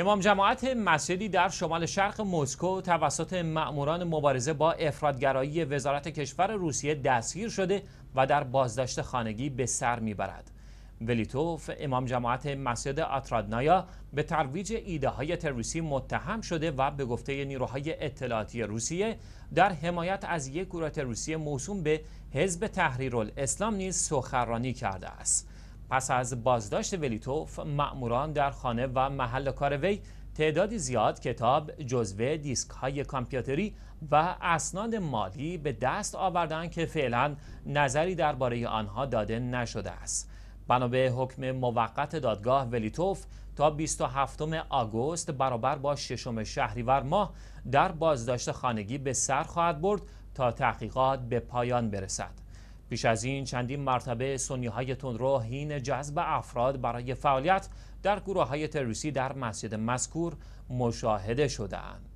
امام جماعت مسجدی در شمال شرق مسکو توسط مأموران مبارزه با افرادگرایی وزارت کشور روسیه دستگیر شده و در بازداشت خانگی به سر میبرد. ولیتوف امام جماعت مسجد آترادنایا به ترویج ایده های تروریستی متهم شده و به گفته نیروهای اطلاعاتی روسیه در حمایت از یک گروه تروریستی موسوم به حزب تحریر الاسلام نیز سخرانی کرده است. پس از بازداشت ولیتوف مأموران در خانه و محل کار وی تعدادی زیاد کتاب، جزوه، دیسک های کامپیوتری و اسناد مالی به دست آوردن که فعلا نظری درباره آنها داده نشده است. بنا به حکم موقت دادگاه ولیتوف تا 27 آگوست برابر با ششم شهریور ماه در بازداشت خانگی به سر خواهد برد تا تحقیقات به پایان برسد. پیش از این چندین مرتبه سنی های تندرو هین جذب افراد برای فعالیت در گروه های تروریستی در مسجد مذکور مشاهده شدند.